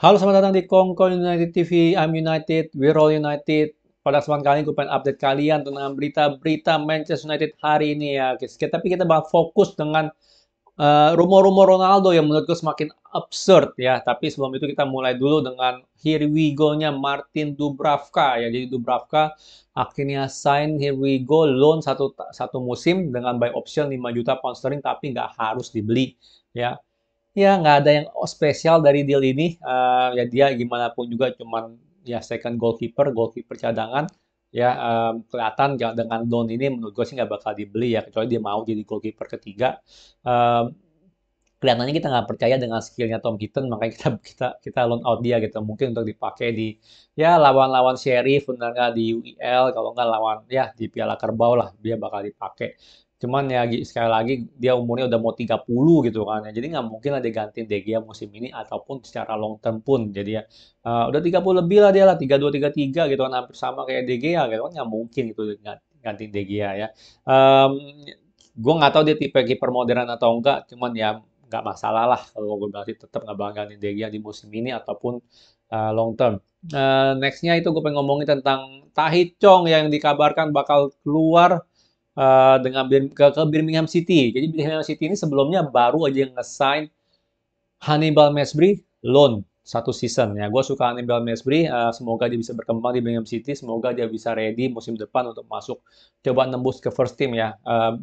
Halo, selamat datang di Kongko United TV. I'm United, we're all United. Pada kesempatan kali ini gue pengen update kalian tentang berita-berita Manchester United hari ini ya. Oke, tapi kita bakal fokus dengan eh, rumor-rumor Ronaldo yang menurut gue semakin absurd ya. Tapi sebelum itu kita mulai dulu dengan here we go-nya Martin Dubravka ya. Jadi Dubravka akhirnya sign here we go loan satu satu musim dengan buy option 5 juta pound sterling tapi nggak harus dibeli ya ya nggak ada yang spesial dari deal ini. Uh, ya dia gimana pun juga cuman ya second goalkeeper, goalkeeper cadangan. Ya um, kelihatan ya, dengan Don ini menurut gue sih nggak bakal dibeli ya kecuali dia mau jadi goalkeeper ketiga. Um, kelihatannya kita nggak percaya dengan skillnya Tom Kitten makanya kita kita kita loan out dia gitu mungkin untuk dipakai di ya lawan-lawan Sheriff benar nggak di UEL kalau nggak lawan ya di Piala Kerbau lah dia bakal dipakai Cuman ya sekali lagi dia umurnya udah mau 30 gitu kan ya. Jadi nggak mungkin lah digantiin De Gea musim ini ataupun secara long term pun. Jadi ya uh, udah 30 lebih lah dia lah 32 33 gitu kan hampir sama kayak De Gea gitu kan nggak mungkin gitu gantiin De Gea ya. Um, gue nggak tahu dia tipe kiper modern atau enggak, cuman ya nggak masalah lah kalau gue berarti tetap nggak bakal gantiin De Gea di musim ini ataupun uh, long term. Uh, nextnya itu gue pengen ngomongin tentang Tahit Chong yang dikabarkan bakal keluar Eh, dengan ke, ke Birmingham City. Jadi Birmingham City ini sebelumnya baru aja nge-sign Hannibal Mesbri loan satu season ya. Gua suka Hannibal Mesbri, uh, semoga dia bisa berkembang di Birmingham City, semoga dia bisa ready musim depan untuk masuk coba nembus ke first team ya. Uh,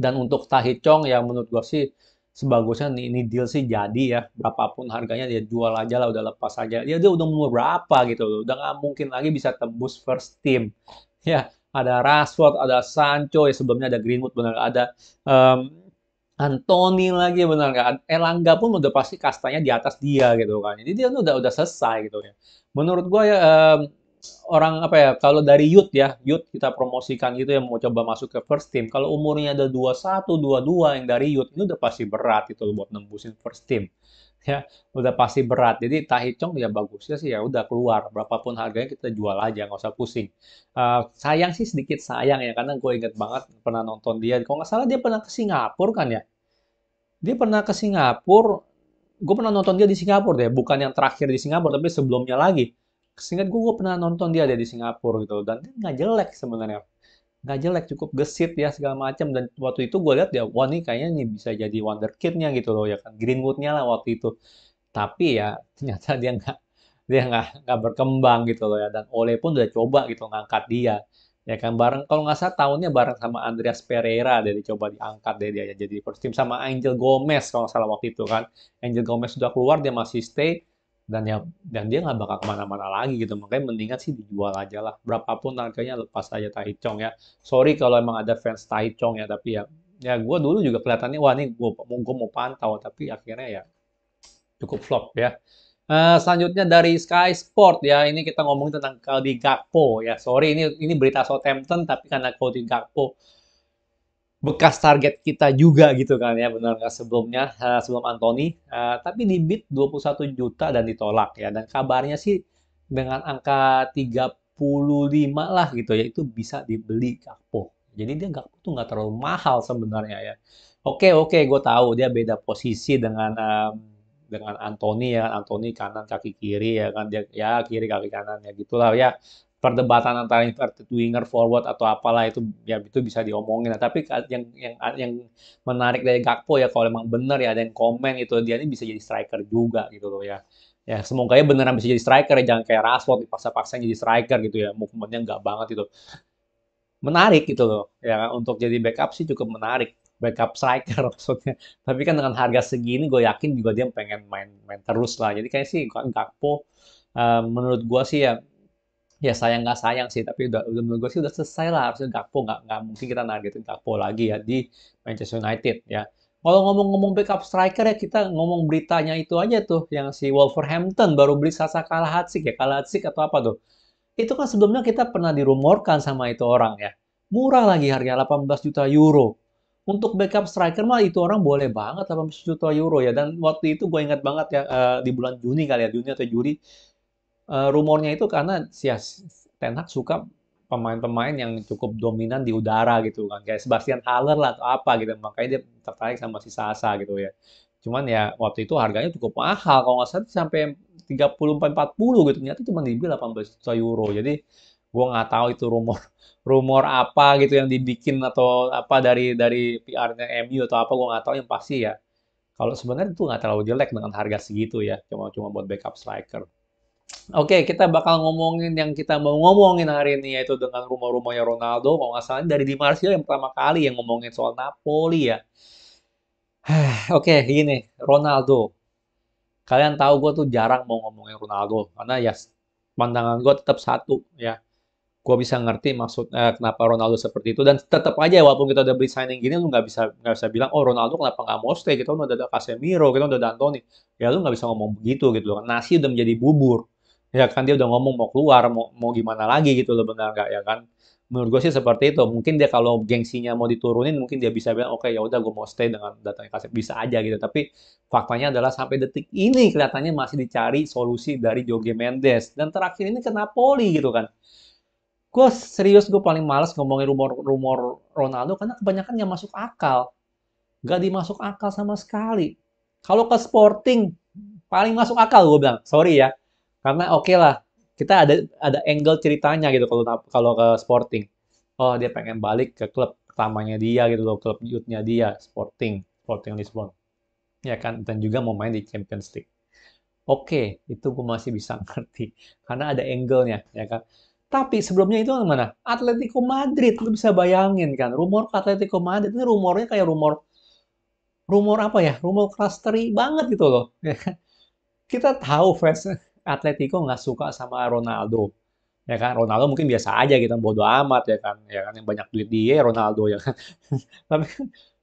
dan untuk Tahi Chong ya menurut gua sih sebagusnya ini, ini deal sih jadi ya berapapun harganya dia jual aja lah udah lepas aja dia, dia udah umur berapa gitu loh udah nggak mungkin lagi bisa tembus first team ya ada Rashford, ada Sancho, ya sebelumnya ada Greenwood, benar ada um, Anthony lagi benar kan eh, Elangga pun udah pasti kastanya di atas dia gitu kan jadi dia udah udah selesai gitu ya menurut gue ya um, orang apa ya kalau dari youth ya youth kita promosikan gitu yang mau coba masuk ke first team kalau umurnya ada 21 22 yang dari youth ini udah pasti berat itu buat nembusin first team ya udah pasti berat jadi tahicong ya bagusnya sih ya udah keluar berapapun harganya kita jual aja nggak usah pusing uh, sayang sih sedikit sayang ya karena gue inget banget pernah nonton dia kalau nggak salah dia pernah ke Singapura kan ya dia pernah ke Singapura gue pernah nonton dia di Singapura deh bukan yang terakhir di Singapura tapi sebelumnya lagi singkat gue, gue pernah nonton dia ada di Singapura gitu dan dia nggak jelek sebenarnya nggak jelek cukup gesit ya segala macam dan waktu itu gue lihat ya wah nih kayaknya nih bisa jadi wonder kidnya gitu loh ya kan Greenwoodnya lah waktu itu tapi ya ternyata dia nggak dia nggak nggak berkembang gitu loh ya dan Ole pun udah coba gitu ngangkat dia ya kan bareng kalau nggak salah tahunnya bareng sama Andreas Pereira dari coba diangkat dia dia jadi first team sama Angel Gomez kalau nggak salah waktu itu kan Angel Gomez sudah keluar dia masih stay dan ya dan dia nggak bakal kemana-mana lagi gitu makanya mendingan sih dijual aja lah berapapun harganya lepas aja Taichong ya sorry kalau emang ada fans Taichong ya tapi ya ya gue dulu juga kelihatannya wah ini gue mau gue mau pantau tapi akhirnya ya cukup flop ya Uh, selanjutnya dari Sky Sport ya ini kita ngomong tentang Cody Gakpo ya sorry ini ini berita Southampton tapi karena Cody Gakpo bekas target kita juga gitu kan ya benar nggak sebelumnya eh, sebelum Anthony uh, tapi di bid 21 juta dan ditolak ya dan kabarnya sih dengan angka 35 lah gitu ya itu bisa dibeli Gakpo jadi dia Gakpo tuh nggak terlalu mahal sebenarnya ya oke oke gue tahu dia beda posisi dengan dengan Anthony ya Anthony kanan kaki kiri ya kan dia ya kiri kaki kanan ya gitulah ya perdebatan antara inverted winger forward atau apalah itu ya itu bisa diomongin nah, tapi yang yang yang menarik dari Gakpo ya kalau emang benar ya ada yang komen itu dia ini bisa jadi striker juga gitu loh ya ya semoga ya beneran bisa jadi striker ya jangan kayak Rashford dipaksa-paksa jadi striker gitu ya movementnya nggak banget itu menarik gitu loh ya untuk jadi backup sih cukup menarik backup striker maksudnya tapi kan dengan harga segini gue yakin juga dia pengen main main terus lah jadi kayak sih Gakpo uh, menurut gue sih ya ya sayang nggak sayang sih tapi udah udah menurut gue sih udah selesai lah harusnya Gakpo nggak nggak mungkin kita nargetin Gakpo lagi ya di Manchester United ya kalau ngomong-ngomong backup striker ya kita ngomong beritanya itu aja tuh yang si Wolverhampton baru beli Sasa Kalahatsik ya Kalahatsik atau apa tuh itu kan sebelumnya kita pernah dirumorkan sama itu orang ya murah lagi harga 18 juta euro untuk backup striker mah itu orang boleh banget 18 juta euro ya dan waktu itu gue ingat banget ya uh, di bulan Juni kali ya Juni atau Juli Eh, rumornya itu karena si Ten Hag suka pemain-pemain yang cukup dominan di udara gitu kan kayak Sebastian Haller lah atau apa gitu makanya dia tertarik sama si Sasa gitu ya cuman ya waktu itu harganya cukup mahal kalau nggak salah sampai 30 40 gitu ternyata cuma dibeli 18 juta euro jadi gue nggak tahu itu rumor rumor apa gitu yang dibikin atau apa dari dari PR-nya MU atau apa gue nggak tahu yang pasti ya kalau sebenarnya itu nggak terlalu jelek dengan harga segitu ya cuma cuma buat backup striker Oke, okay, kita bakal ngomongin yang kita mau ngomongin hari ini yaitu dengan rumah-rumahnya Ronaldo. Kalau nggak salah dari Di Marzio yang pertama kali yang ngomongin soal Napoli ya. Oke, okay, gini Ronaldo. Kalian tahu gue tuh jarang mau ngomongin Ronaldo karena ya pandangan gue tetap satu ya. Gue bisa ngerti maksud eh, kenapa Ronaldo seperti itu dan tetap aja walaupun kita udah beli signing gini lu nggak bisa nggak bisa bilang oh Ronaldo kenapa nggak mau stay gitu udah ada Casemiro gitu udah ada Anthony ya lu nggak bisa ngomong begitu gitu loh kan nasi udah menjadi bubur ya kan dia udah ngomong mau keluar mau mau gimana lagi gitu loh benar nggak ya kan menurut gue sih seperti itu mungkin dia kalau gengsinya mau diturunin mungkin dia bisa bilang oke okay, ya udah gue mau stay dengan datanya kasih bisa aja gitu tapi faktanya adalah sampai detik ini kelihatannya masih dicari solusi dari Jorge Mendes dan terakhir ini ke Napoli gitu kan gue serius gue paling males ngomongin rumor-rumor Ronaldo karena kebanyakan yang masuk akal gak dimasuk akal sama sekali kalau ke Sporting paling masuk akal gue bilang sorry ya karena oke okay lah kita ada ada angle ceritanya gitu kalau kalau ke Sporting oh dia pengen balik ke klub pertamanya dia gitu loh klub youthnya dia Sporting Sporting Lisbon ya kan dan juga mau main di Champions League oke okay, itu gue masih bisa ngerti karena ada angle-nya ya kan tapi sebelumnya itu mana Atletico Madrid lu bisa bayangin kan rumor Atletico Madrid ini rumornya kayak rumor rumor apa ya rumor klasteri banget gitu loh ya kan. kita tahu fans Atletico nggak suka sama Ronaldo ya kan Ronaldo mungkin biasa aja gitu bodoh amat ya kan ya kan yang banyak duit dia Ronaldo ya kan tapi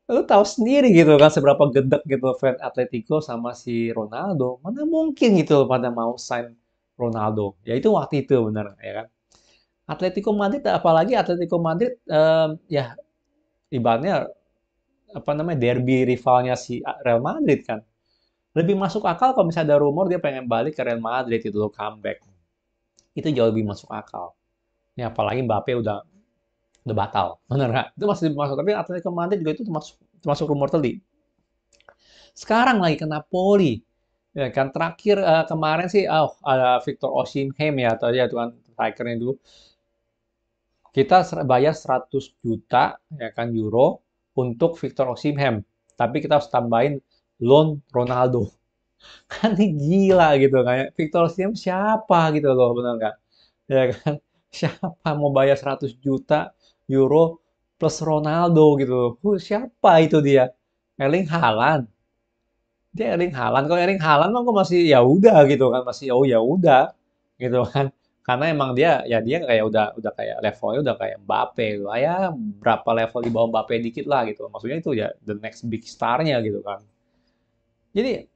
lu tahu sendiri gitu kan seberapa gedek gitu fan Atletico sama si Ronaldo mana mungkin gitu pada mau sign Ronaldo ya itu waktu itu benar ya kan Atletico Madrid apalagi Atletico Madrid um, ya ibaratnya apa namanya derby rivalnya si Real Madrid kan lebih masuk akal kalau misalnya ada rumor dia pengen balik ke Real Madrid itu loh comeback itu jauh lebih masuk akal ya apalagi Mbappe udah udah batal benar nggak itu masih masuk tapi Atletico Madrid juga itu termasuk termasuk rumor tadi sekarang lagi kena poli ya kan terakhir uh, kemarin sih eh, oh, ada Victor Osimhen ya atau ya tuan strikernya itu kita bayar 100 juta ya kan euro untuk Victor Osimhen tapi kita harus tambahin loan Ronaldo kan gila gitu kayak Victor Siem siapa gitu loh benar nggak ya kan siapa mau bayar 100 juta euro plus Ronaldo gitu loh uh, siapa itu dia Erling Haaland dia Erling Haaland kalau Erling Haaland mah masih ya udah gitu kan masih oh ya udah gitu kan karena emang dia ya dia kayak udah udah kayak levelnya udah kayak Mbappe gitu ah, ya berapa level di bawah Mbappe dikit lah gitu maksudnya itu ya the next big star-nya gitu kan jadi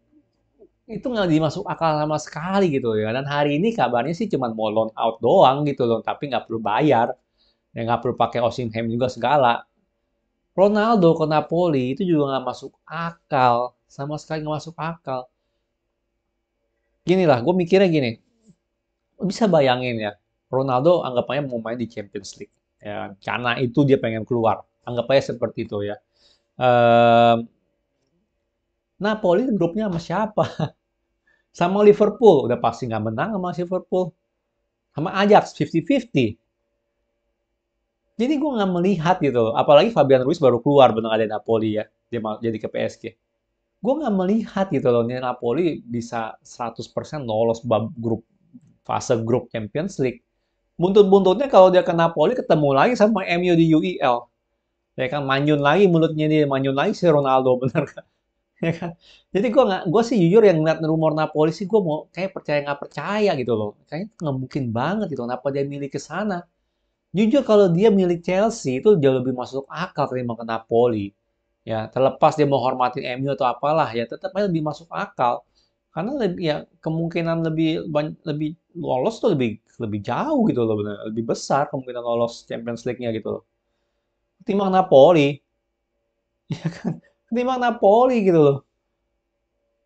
itu nggak dimasuk akal sama sekali gitu ya. Dan hari ini kabarnya sih cuma mau loan out doang gitu loh, tapi nggak perlu bayar. ya nggak perlu pakai Osimhen juga segala. Ronaldo ke Napoli itu juga nggak masuk akal. Sama sekali nggak masuk akal. Gini lah, gue mikirnya gini. Bisa bayangin ya, Ronaldo anggapannya mau main di Champions League. Ya, karena itu dia pengen keluar. anggapnya seperti itu ya. Ehm, Napoli grupnya sama siapa? sama Liverpool, udah pasti nggak menang sama Liverpool. Sama Ajax, 50-50. Jadi gue nggak melihat gitu Apalagi Fabian Ruiz baru keluar benar ada Napoli ya. Dia jadi ke PSG. Gue nggak melihat gitu loh. ini Napoli bisa 100% lolos bab grup fase grup Champions League. Buntut-buntutnya kalau dia ke Napoli ketemu lagi sama MU di UEL. Ya kan Manyun lagi mulutnya dia, Manyun lagi si Ronaldo bener kan ya kan? Jadi gue nggak, gue sih jujur yang ngeliat rumor Napoli sih gue mau kayak percaya nggak percaya gitu loh. Kayaknya nggak mungkin banget gitu. Kenapa dia milih ke sana? Jujur kalau dia milik Chelsea itu jauh lebih masuk akal ketimbang ke Napoli. Ya terlepas dia mau hormatin MU atau apalah ya tetap aja lebih masuk akal. Karena lebih, ya kemungkinan lebih lebih lolos tuh lebih lebih jauh gitu loh bener. lebih besar kemungkinan lolos Champions League-nya gitu loh. Ketimbang Napoli. Ya kan? ketimbang Napoli gitu loh.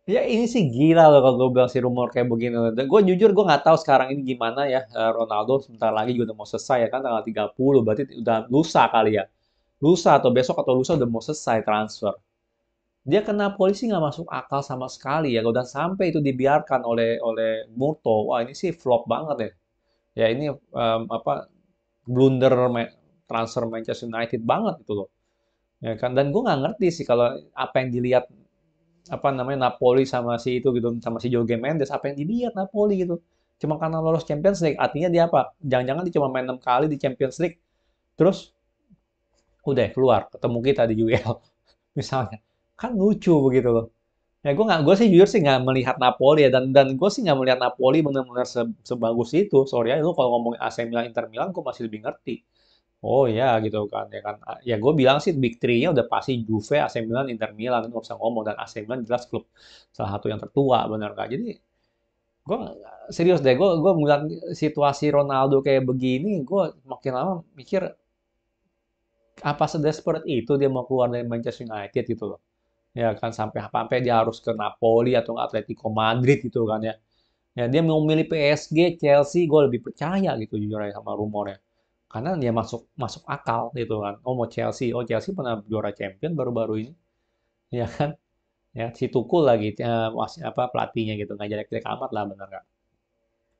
Ya ini sih gila loh kalau gue bilang si rumor kayak begini. Dan gue jujur gue nggak tahu sekarang ini gimana ya eh, Ronaldo sebentar lagi juga udah mau selesai ya kan tanggal 30 berarti udah lusa kali ya. Lusa atau besok atau lusa udah mau selesai transfer. Dia kena polisi nggak masuk akal sama sekali ya. udah sampai itu dibiarkan oleh oleh Murto, wah ini sih flop banget ya. Ya ini um, apa blunder transfer Manchester United banget itu loh ya kan dan gue nggak ngerti sih kalau apa yang dilihat apa namanya Napoli sama si itu gitu sama si Jorge Mendes apa yang dilihat Napoli gitu cuma karena lolos Champions League artinya dia apa jangan-jangan dia cuma main enam kali di Champions League terus udah keluar ketemu kita di UEL misalnya kan lucu begitu loh ya gue nggak gue sih jujur sih nggak melihat Napoli ya dan dan gue sih nggak melihat Napoli benar-benar se, sebagus itu sorry ya lu kalau ngomongin AC Milan Inter Milan gue masih lebih ngerti Oh ya gitu kan ya kan ah, ya gue bilang sih big three-nya udah pasti Juve, AC Milan, Inter Milan nggak bisa ngomong dan AC Milan jelas klub salah satu yang tertua benar kan jadi gue serius deh gue gue melihat situasi Ronaldo kayak begini gue makin lama mikir apa sedesperate itu dia mau keluar dari Manchester United gitu loh ya kan sampai apa sampai dia harus ke Napoli atau Atletico Madrid gitu kan ya ya dia mau milih PSG Chelsea gue lebih percaya gitu jujur aja sama rumornya karena dia masuk masuk akal gitu kan oh mau Chelsea oh Chelsea pernah juara champion baru-baru ini ya kan ya si Tukul lagi masih eh, apa pelatihnya gitu nggak jelek-jelek amat lah bener nggak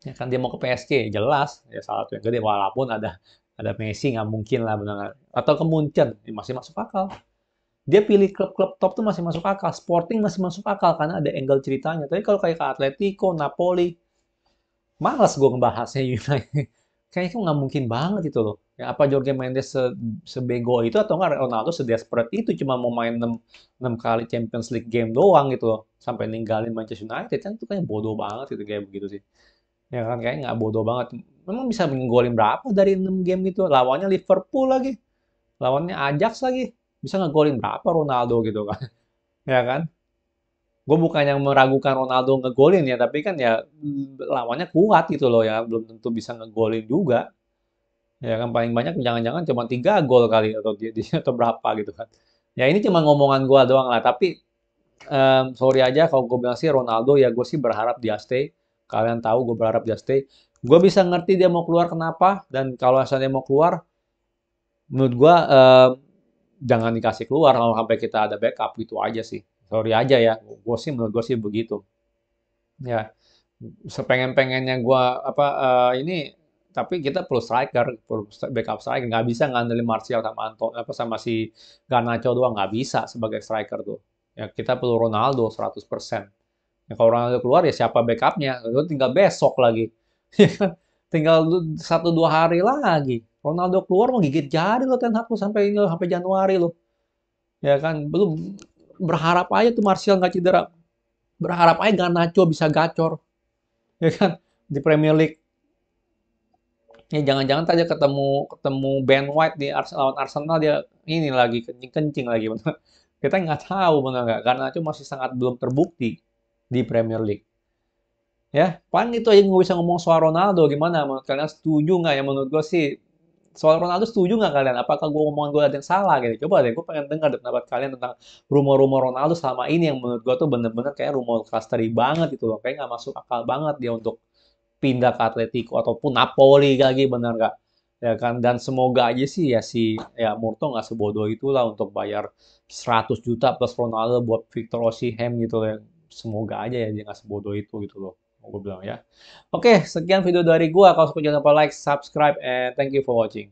ya kan dia mau ke PSG jelas ya salah satu yang gede walaupun ada ada Messi nggak mungkin lah bener nggak atau ke Munchen ya masih masuk akal dia pilih klub-klub top tuh masih masuk akal Sporting masih masuk akal karena ada angle ceritanya tapi kalau kayak ke Atletico Napoli males gue ngebahasnya United kayaknya itu nggak mungkin banget itu loh. Ya, apa Jorge Mendes se sebego itu atau nggak Ronaldo sedesperate itu cuma mau main 6, 6 kali Champions League game doang gitu loh. Sampai ninggalin Manchester United kan itu kayak bodoh banget itu kayak begitu sih. Ya kan kayaknya nggak bodoh banget. Memang bisa menggolin berapa dari 6 game itu Lawannya Liverpool lagi. Lawannya Ajax lagi. Bisa ngegolin berapa Ronaldo gitu kan. ya kan? gue bukan yang meragukan Ronaldo ngegolin ya, tapi kan ya mm, lawannya kuat gitu loh ya, belum tentu bisa ngegolin juga. Ya kan paling banyak jangan-jangan cuma tiga gol kali atau atau berapa gitu kan. Ya ini cuma ngomongan gue doang lah, tapi um, sorry aja kalau gue bilang sih Ronaldo ya gue sih berharap dia stay. Kalian tahu gue berharap dia stay. Gue bisa ngerti dia mau keluar kenapa dan kalau asalnya mau keluar, menurut gue um, jangan dikasih keluar kalau sampai kita ada backup gitu aja sih sorry aja ya gue sih menurut gue sih begitu ya sepengen-pengennya gue apa uh, ini tapi kita perlu striker, perlu backup striker. Nggak bisa ngandelin Martial sama Anton, apa sama si Garnacho doang. Nggak bisa sebagai striker tuh. Ya, kita perlu Ronaldo 100%. Ya, kalau Ronaldo keluar ya siapa backupnya? Itu tinggal besok lagi. Ya kan? tinggal satu dua hari lagi. Ronaldo keluar mau gigit jari lo Ten Hag lo sampai ini sampai Januari lo. Ya kan belum berharap aja tuh Martial nggak cedera. Berharap aja Garnacho bisa gacor. Ya kan? Di Premier League. Ya jangan-jangan tadi ketemu ketemu Ben White di Arsenal, lawan Arsenal dia ini lagi kencing-kencing lagi Kita nggak tahu benar nggak karena itu masih sangat belum terbukti di Premier League. Ya, paling itu aja nggak bisa ngomong soal Ronaldo gimana menurut kalian setuju nggak ya menurut gue sih soal Ronaldo setuju nggak kalian? Apakah gue omongan gue ada yang salah gitu? Coba deh, gue pengen dengar pendapat kalian tentang rumor-rumor Ronaldo selama ini yang menurut gue tuh bener-bener kayak rumor klasteri banget gitu loh. Kayak nggak masuk akal banget dia untuk pindah ke Atletico ataupun Napoli lagi bener nggak? Ya kan dan semoga aja sih ya si ya Murto nggak sebodoh itulah untuk bayar 100 juta plus Ronaldo buat Victor Osimhen gitu loh. Semoga aja ya dia nggak sebodoh itu gitu loh gue bilang ya oke sekian video dari gue kalau suka jangan lupa like subscribe and thank you for watching